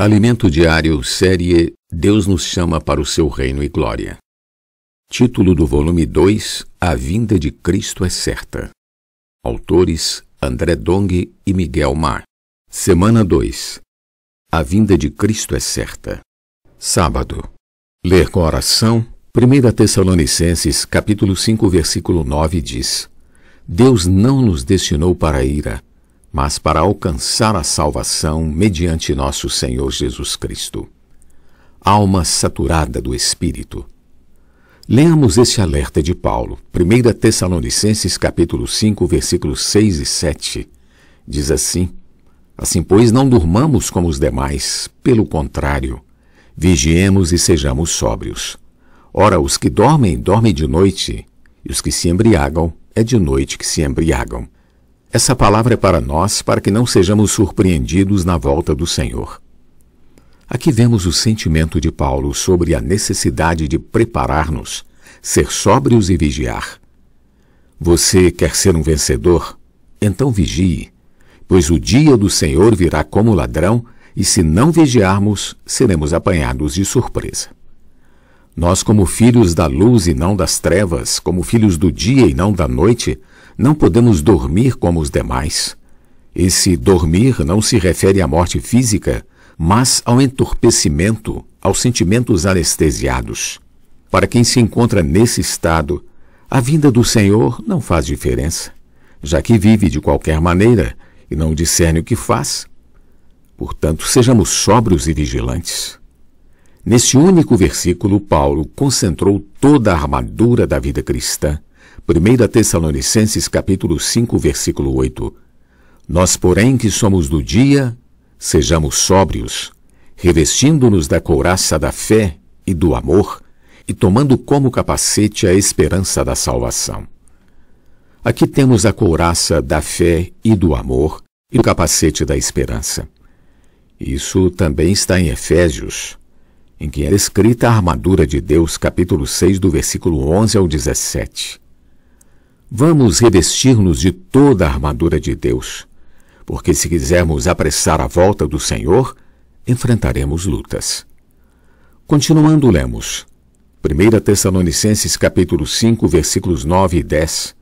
Alimento Diário, série Deus nos chama para o seu reino e glória. Título do volume 2: A vinda de Cristo é certa. Autores: André Dong e Miguel Mar. Semana 2: A vinda de Cristo é certa. Sábado. Ler com oração. 1 Tessalonicenses, capítulo 5, versículo 9 diz: Deus não nos destinou para a ira, mas para alcançar a salvação mediante nosso Senhor Jesus Cristo. Alma saturada do Espírito. Leamos este alerta de Paulo, 1 Tessalonicenses capítulo 5, versículos 6 e 7. Diz assim: Assim, pois, não durmamos como os demais, pelo contrário, vigiemos e sejamos sóbrios. Ora, os que dormem, dormem de noite, e os que se embriagam, é de noite que se embriagam. Essa palavra é para nós, para que não sejamos surpreendidos na volta do Senhor. Aqui vemos o sentimento de Paulo sobre a necessidade de preparar-nos, ser sóbrios e vigiar. Você quer ser um vencedor? Então vigie, pois o dia do Senhor virá como ladrão, e se não vigiarmos, seremos apanhados de surpresa. Nós, como filhos da luz e não das trevas, como filhos do dia e não da noite, não podemos dormir como os demais. Esse dormir não se refere à morte física, mas ao entorpecimento, aos sentimentos anestesiados. Para quem se encontra nesse estado, a vinda do Senhor não faz diferença, já que vive de qualquer maneira e não discerne o que faz. Portanto, sejamos sóbrios e vigilantes. Nesse único versículo, Paulo concentrou toda a armadura da vida cristã 1 Tessalonicenses capítulo 5, versículo 8. Nós, porém, que somos do dia, sejamos sóbrios, revestindo-nos da couraça da fé e do amor, e tomando como capacete a esperança da salvação. Aqui temos a couraça da fé e do amor e o capacete da esperança. Isso também está em Efésios, em que é escrita a armadura de Deus, capítulo 6, do versículo 11 ao 17. Vamos revestir-nos de toda a armadura de Deus, porque se quisermos apressar a volta do Senhor, enfrentaremos lutas. Continuando, lemos 1 Tessalonicenses capítulo 5, versículos 9 e 10.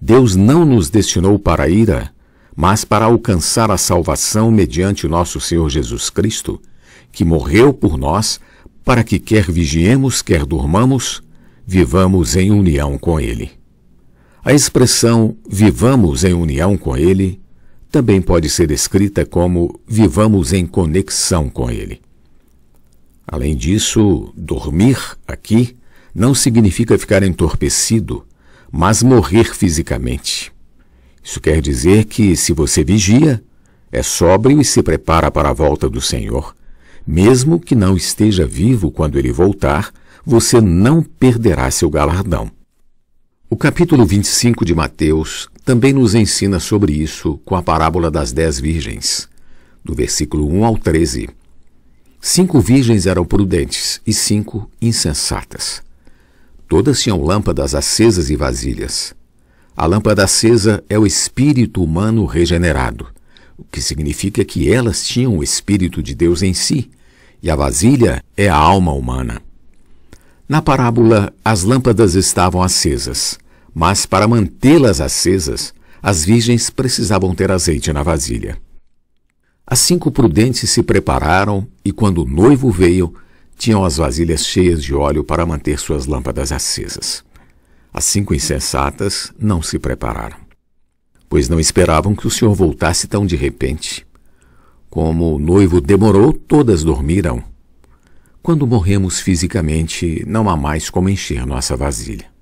Deus não nos destinou para a ira, mas para alcançar a salvação mediante o nosso Senhor Jesus Cristo, que morreu por nós, para que quer vigiemos, quer durmamos, vivamos em união com Ele. A expressão vivamos em união com Ele também pode ser escrita como vivamos em conexão com Ele. Além disso, dormir aqui não significa ficar entorpecido, mas morrer fisicamente. Isso quer dizer que, se você vigia, é sóbrio e se prepara para a volta do Senhor. Mesmo que não esteja vivo quando ele voltar, você não perderá seu galardão. O capítulo 25 de Mateus também nos ensina sobre isso com a parábola das dez virgens, do versículo 1 ao 13. Cinco virgens eram prudentes e cinco insensatas. Todas tinham lâmpadas acesas e vasilhas. A lâmpada acesa é o espírito humano regenerado, o que significa que elas tinham o espírito de Deus em si, e a vasilha é a alma humana. Na parábola, as lâmpadas estavam acesas mas para mantê-las acesas, as virgens precisavam ter azeite na vasilha. As cinco prudentes se prepararam e, quando o noivo veio, tinham as vasilhas cheias de óleo para manter suas lâmpadas acesas. As cinco insensatas não se prepararam, pois não esperavam que o senhor voltasse tão de repente. Como o noivo demorou, todas dormiram. Quando morremos fisicamente, não há mais como encher nossa vasilha.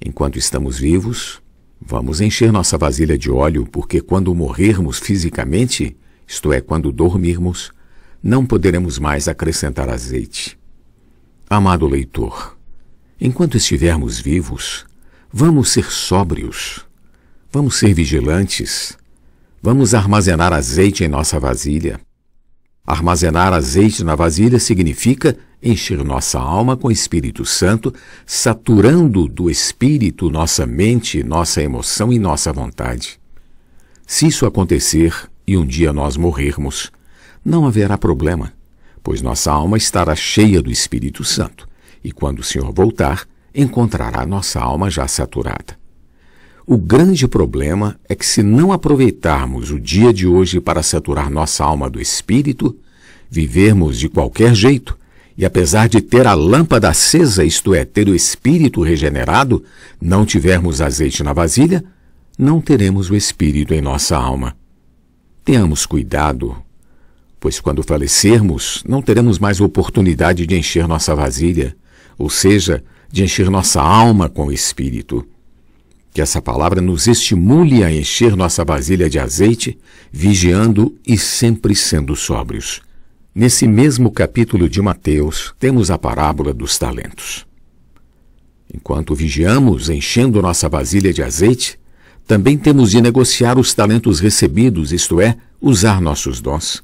Enquanto estamos vivos, vamos encher nossa vasilha de óleo, porque quando morrermos fisicamente, isto é, quando dormirmos, não poderemos mais acrescentar azeite. Amado leitor, enquanto estivermos vivos, vamos ser sóbrios, vamos ser vigilantes, vamos armazenar azeite em nossa vasilha. Armazenar azeite na vasilha significa encher nossa alma com o Espírito Santo, saturando do Espírito nossa mente, nossa emoção e nossa vontade. Se isso acontecer e um dia nós morrermos, não haverá problema, pois nossa alma estará cheia do Espírito Santo, e quando o Senhor voltar, encontrará nossa alma já saturada. O grande problema é que, se não aproveitarmos o dia de hoje para saturar nossa alma do Espírito, vivermos de qualquer jeito, e apesar de ter a lâmpada acesa, isto é, ter o espírito regenerado, não tivermos azeite na vasilha, não teremos o espírito em nossa alma. Tenhamos cuidado, pois quando falecermos, não teremos mais oportunidade de encher nossa vasilha, ou seja, de encher nossa alma com o espírito. Que essa palavra nos estimule a encher nossa vasilha de azeite, vigiando e sempre sendo sóbrios. Nesse mesmo capítulo de Mateus, temos a parábola dos talentos. Enquanto vigiamos, enchendo nossa vasilha de azeite, também temos de negociar os talentos recebidos, isto é, usar nossos dons.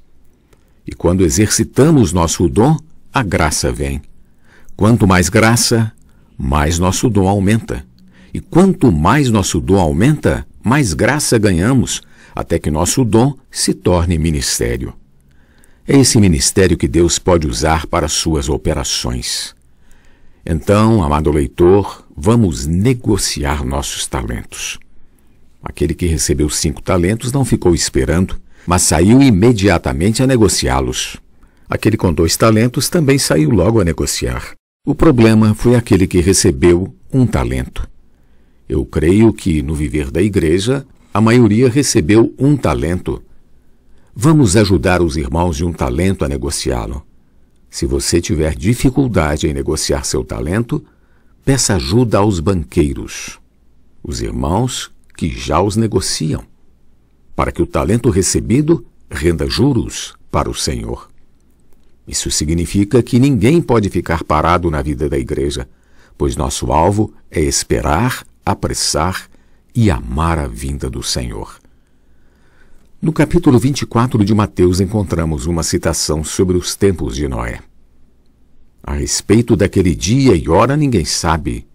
E quando exercitamos nosso dom, a graça vem. Quanto mais graça, mais nosso dom aumenta. E quanto mais nosso dom aumenta, mais graça ganhamos, até que nosso dom se torne ministério. É esse ministério que Deus pode usar para suas operações. Então, amado leitor, vamos negociar nossos talentos. Aquele que recebeu cinco talentos não ficou esperando, mas saiu imediatamente a negociá-los. Aquele com dois talentos também saiu logo a negociar. O problema foi aquele que recebeu um talento. Eu creio que, no viver da igreja, a maioria recebeu um talento Vamos ajudar os irmãos de um talento a negociá-lo. Se você tiver dificuldade em negociar seu talento, peça ajuda aos banqueiros, os irmãos que já os negociam, para que o talento recebido renda juros para o Senhor. Isso significa que ninguém pode ficar parado na vida da igreja, pois nosso alvo é esperar, apressar e amar a vinda do Senhor. No capítulo 24 de Mateus encontramos uma citação sobre os tempos de Noé. A respeito daquele dia e hora ninguém sabe,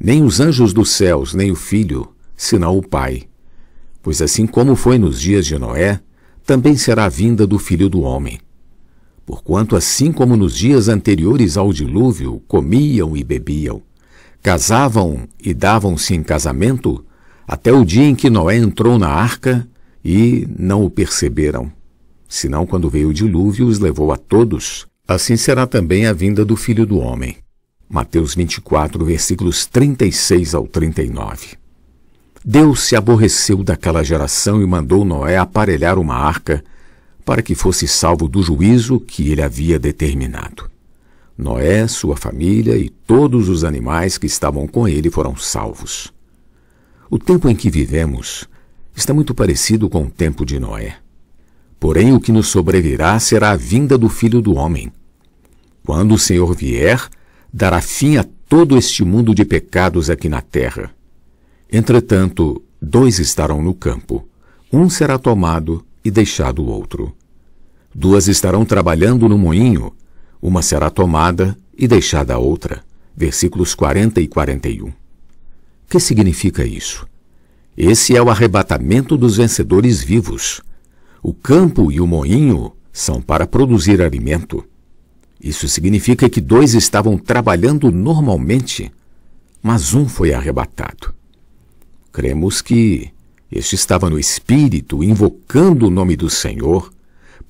nem os anjos dos céus, nem o filho, senão o Pai. Pois assim como foi nos dias de Noé, também será a vinda do filho do homem. Porquanto, assim como nos dias anteriores ao dilúvio, comiam e bebiam, casavam e davam-se em casamento, até o dia em que Noé entrou na arca e não o perceberam, senão quando veio o dilúvio os levou a todos. Assim será também a vinda do Filho do Homem. Mateus 24, versículos 36 ao 39. Deus se aborreceu daquela geração e mandou Noé aparelhar uma arca para que fosse salvo do juízo que ele havia determinado. Noé, sua família e todos os animais que estavam com ele foram salvos. O tempo em que vivemos está muito parecido com o tempo de Noé. Porém, o que nos sobrevirá será a vinda do Filho do Homem. Quando o Senhor vier, dará fim a todo este mundo de pecados aqui na terra. Entretanto, dois estarão no campo. Um será tomado e deixado o outro. Duas estarão trabalhando no moinho. Uma será tomada e deixada a outra. Versículos 40 e 41. Que significa isso? Esse é o arrebatamento dos vencedores vivos. O campo e o moinho são para produzir alimento. Isso significa que dois estavam trabalhando normalmente, mas um foi arrebatado. Cremos que este estava no espírito, invocando o nome do Senhor,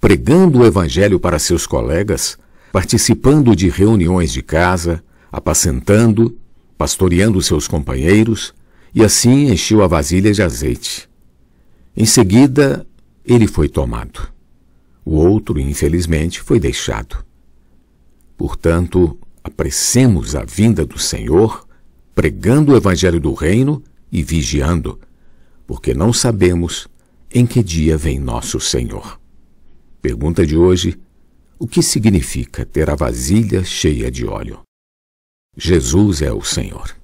pregando o evangelho para seus colegas, participando de reuniões de casa, apacentando, pastoreando seus companheiros e assim encheu a vasilha de azeite. Em seguida, ele foi tomado. O outro, infelizmente, foi deixado. Portanto, apressemos a vinda do Senhor, pregando o Evangelho do Reino e vigiando, porque não sabemos em que dia vem nosso Senhor. Pergunta de hoje: o que significa ter a vasilha cheia de óleo? Jesus é o Senhor.